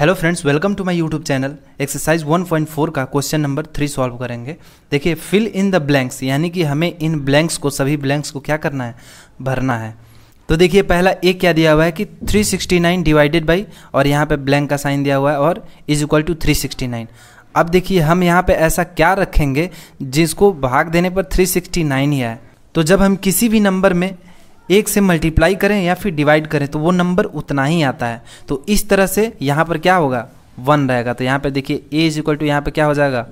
hello friends welcome to my YouTube channel exercise 1.4 का question number three solve करेंगे देखिए fill in the blanks यानी कि हमें इन ब्लैंक्स को सभी ब्लैंक्स को क्या करना है भरना है तो देखिए पहला एक क्या दिया हुआ है कि 369 डिवाइडेड बाई और यहाँ पे ब्लैंक का साइन दिया हुआ है और इज इक्वल टू थ्री अब देखिए हम यहाँ पर ऐसा क्या रखेंगे जिसको भाग देने पर थ्री ही आए तो जब हम किसी भी नंबर में एक से मल्टीप्लाई करें या फिर डिवाइड करें तो वो नंबर उतना ही आता है तो इस तरह से यहाँ पर क्या होगा वन रहेगा तो यहाँ पर देखिए ए इज इक्वल टू यहाँ पर क्या हो जाएगा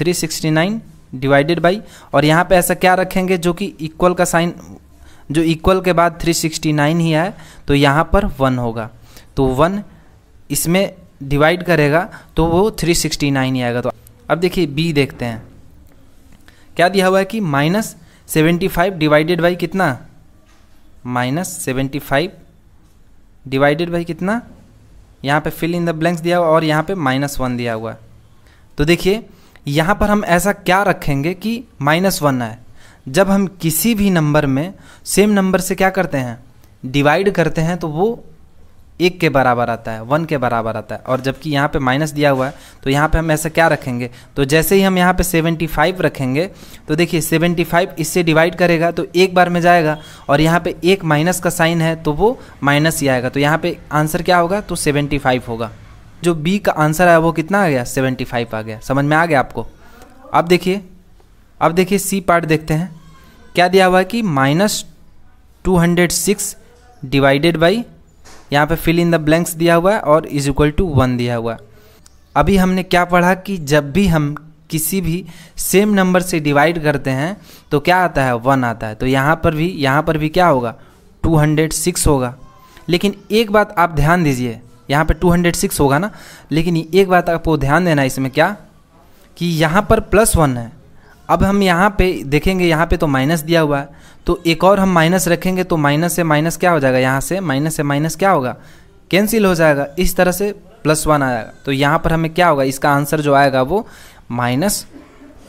three sixty nine divided by और यहाँ पर ऐसा क्या रखेंगे जो कि इक्वल का साइन जो इक्वल के बाद 369 ही आए तो यहाँ पर वन होगा तो वन इसमें डिवाइड करेगा तो वो 369 ही आएगा तो अब देखिए बी देखते हैं क्या दिया हुआ है कि minus seventy five divided by कितना minus seventy five divided by कितना यहाँ पे फिल इन द ब्लैंक्स दिया हुआ और यहाँ पे माइनस वन दिया हुआ तो देखिए यहाँ पर हम ऐसा क्या रखेंगे कि माइनस वन आए जब हम किसी भी नंबर में सेम नंबर से क्या करते हैं डिवाइड करते हैं तो वो एक के बराबर आता है वन के बराबर आता है और जबकि यहाँ पे माइनस दिया हुआ है तो यहाँ पे हम ऐसा क्या रखेंगे तो जैसे ही हम यहाँ पे 75 रखेंगे तो देखिए 75 इससे डिवाइड करेगा तो एक बार में जाएगा और यहाँ पे एक माइनस का साइन है तो वो माइनस ही आएगा तो यहाँ पे आंसर क्या होगा तो 75 होगा जो बी का आंसर आया वो कितना आ गया सेवेंटी आ गया समझ में आ गया आपको अब देखिए अब देखिए सी पार्ट देखते हैं क्या दिया हुआ है कि माइनस टू डिवाइडेड बाई यहाँ पे फिल इन द ब्लैंक्स दिया हुआ है और इज इक्वल टू वन दिया हुआ है अभी हमने क्या पढ़ा कि जब भी हम किसी भी सेम नंबर से डिवाइड करते हैं तो क्या आता है वन आता है तो यहाँ पर भी यहाँ पर भी क्या होगा 206 होगा लेकिन एक बात आप ध्यान दीजिए यहाँ पे 206 होगा ना लेकिन एक बात आपको ध्यान देना है इसमें क्या कि यहाँ पर प्लस वन है अब हम यहाँ पे देखेंगे यहाँ पे तो माइनस दिया हुआ है तो एक और हम माइनस रखेंगे तो माइनस से माइनस क्या हो जाएगा यहाँ से माइनस से माइनस क्या होगा कैंसिल हो जाएगा इस तरह से प्लस वन आएगा तो यहाँ पर हमें क्या होगा इसका आंसर जो आएगा वो minus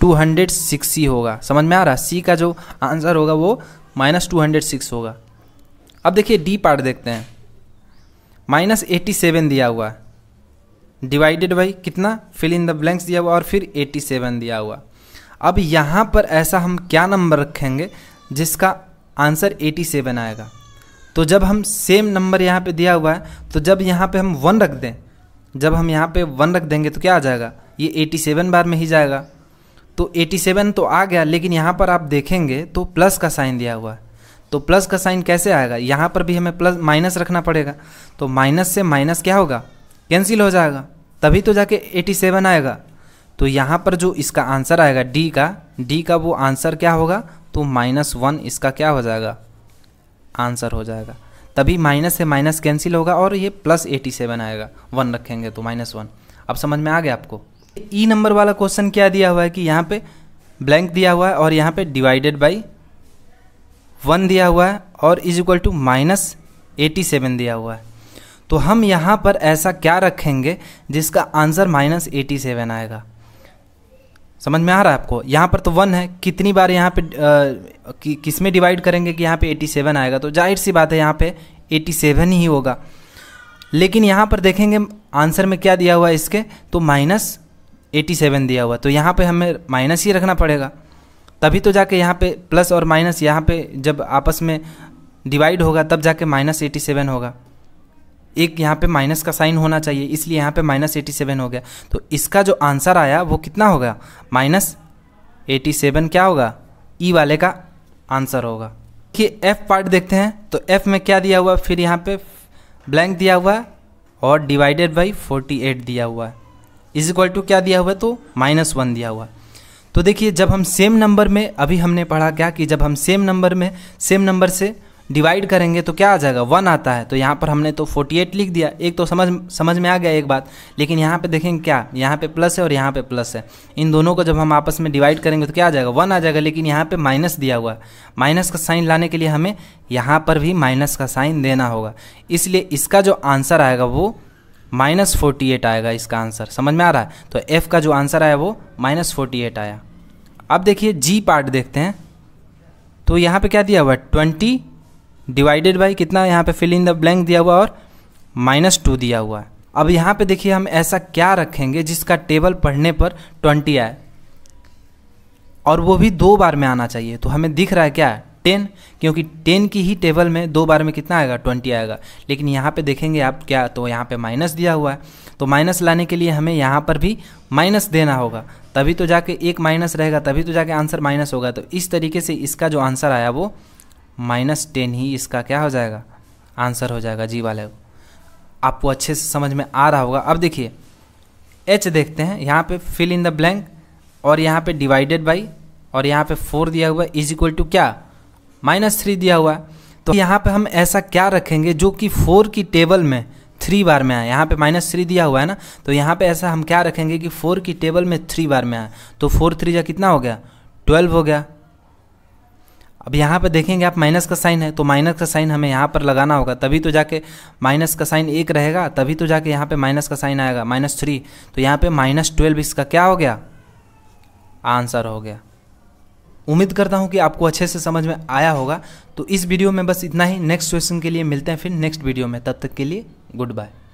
two hundred six c होगा समझ में आ रहा सी का जो आंसर होगा वो माइनस टू हंड्रेड सिक्स होगा अब देखिए डी पार्ट देखते हैं माइनस एटी सेवन दिया हुआ डिवाइडेड बाई कितना फिल इन द ब्लैंक्स दिया हुआ और फिर एटी सेवन दिया हुआ अब यहाँ पर ऐसा हम क्या नंबर रखेंगे जिसका आंसर 87 आएगा तो जब हम सेम नंबर यहाँ पे दिया हुआ है तो जब यहाँ पे हम वन रख दें जब हम यहाँ पे वन रख देंगे तो क्या आ जाएगा ये 87 बार में ही जाएगा तो 87 तो आ गया लेकिन यहाँ पर आप देखेंगे तो प्लस का साइन दिया हुआ है तो प्लस का साइन कैसे आएगा यहाँ पर भी हमें प्लस माइनस रखना पड़ेगा तो माइनस से माइनस क्या होगा कैंसिल हो जाएगा तभी तो जाके 87 आएगा तो यहाँ पर जो इसका आंसर आएगा डी का डी का वो आंसर क्या होगा तो माइनस वन इसका क्या हो जाएगा आंसर हो जाएगा तभी माइनस से माइनस कैंसिल होगा और ये प्लस एटी सेवन आएगा वन रखेंगे तो माइनस वन अब समझ में आ गया आपको ई e नंबर वाला क्वेश्चन क्या दिया हुआ है कि यहाँ पे ब्लैंक दिया हुआ है और यहाँ पे डिवाइडेड बाई वन दिया हुआ है और is equal to minus eighty seven दिया हुआ है तो हम यहाँ पर ऐसा क्या रखेंगे जिसका आंसर माइनस एटी सेवन आएगा समझ में आ रहा है आपको यहाँ पर तो वन है कितनी बार यहाँ पे कि, किस में डिवाइड करेंगे कि यहाँ पे 87 आएगा तो जाहिर सी बात है यहाँ पे 87 ही होगा लेकिन यहाँ पर देखेंगे आंसर में क्या दिया हुआ है इसके तो माइनस 87 दिया हुआ तो यहाँ पे हमें माइनस ही रखना पड़ेगा तभी तो जाके यहाँ पे प्लस और माइनस यहाँ पे जब आपस में डिवाइड होगा तब जाके माइनस एटी सेवन होगा एक यहाँ पे माइनस का साइन होना चाहिए इसलिए यहाँ पे माइनस एटी सेवन हो गया तो इसका जो आंसर आया वो कितना होगा माइनस एटी सेवन क्या होगा ई e वाले का आंसर होगा कि एफ पार्ट देखते हैं तो एफ में क्या दिया हुआ फिर यहाँ पे ब्लैंक दिया हुआ और डिवाइडेड बाई फोर्टी एट दिया हुआ है इज इक्वल टू क्या दिया हुआ है तो माइनस वन दिया हुआ तो देखिए जब हम सेम नंबर में अभी हमने पढ़ा क्या कि जब हम सेम नंबर में सेम नंबर से डिवाइड करेंगे तो क्या आ जाएगा वन आता है तो यहाँ पर हमने तो फोर्टी एट लिख दिया एक तो समझ समझ में आ गया एक बात लेकिन यहाँ पे देखेंगे क्या यहाँ पे प्लस है और यहाँ पे प्लस है इन दोनों को जब हम आपस में डिवाइड करेंगे तो क्या आ जाएगा वन आ जाएगा लेकिन यहाँ पे माइनस दिया हुआ है माइनस का साइन लाने के लिए हमें यहाँ पर भी माइनस का साइन देना होगा इसलिए इसका जो आंसर आएगा वो माइनस फोर्टी एट आएगा इसका आंसर समझ में आ रहा है तो एफ़ का जो आंसर आया वो माइनस फोर्टी एट आया अब देखिए जी पार्ट देखते हैं तो यहाँ पे क्या दिया हुआ है ट्वेंटी डिवाइडेड बाई कितना यहाँ पे फिल इन द ब्लैंक दिया हुआ और माइनस टू दिया हुआ है अब यहाँ पे देखिए हम ऐसा क्या रखेंगे जिसका टेबल पढ़ने पर ट्वेंटी आए और वो भी दो बार में आना चाहिए तो हमें दिख रहा है क्या टेन क्योंकि टेन की ही टेबल में दो बार में कितना आएगा ट्वेंटी आएगा लेकिन यहाँ पे देखेंगे आप क्या तो यहाँ पे माइनस दिया हुआ है तो माइनस लाने के लिए हमें यहाँ पर भी माइनस देना होगा तभी तो जाके एक माइनस रहेगा तभी तो जाके आंसर माइनस होगा तो इस तरीके से इसका जो आंसर आया वो माइनस टेन ही इसका क्या हो जाएगा आंसर हो जाएगा जी वाले को आपको अच्छे से समझ में आ रहा होगा अब देखिए एच देखते हैं यहाँ पे फिल इन द ब्लैंक और यहाँ पे डिवाइडेड बाई और यहाँ पे फोर दिया हुआ है इज इक्वल टू क्या माइनस थ्री दिया हुआ है तो यहाँ पे हम ऐसा क्या रखेंगे जो कि फोर की टेबल में थ्री बार में आए यहाँ पे माइनस थ्री दिया हुआ है ना तो यहाँ पे ऐसा हम क्या रखेंगे कि फोर की टेबल में थ्री बार में आए तो फोर थ्री जा कितना हो गया ट्वेल्व हो गया अब यहाँ पर देखेंगे आप माइनस का साइन है तो माइनस का साइन हमें यहाँ पर लगाना होगा तभी तो जाके माइनस का साइन एक रहेगा तभी तो जाके यहाँ पे माइनस का साइन आएगा माइनस थ्री तो यहाँ पे माइनस ट्वेल्व इसका क्या हो गया आंसर हो गया उम्मीद करता हूँ कि आपको अच्छे से समझ में आया होगा तो इस वीडियो में बस इतना ही नेक्स्ट क्वेश्चन के लिए मिलते हैं फिर नेक्स्ट वीडियो में तब तक के लिए गुड बाय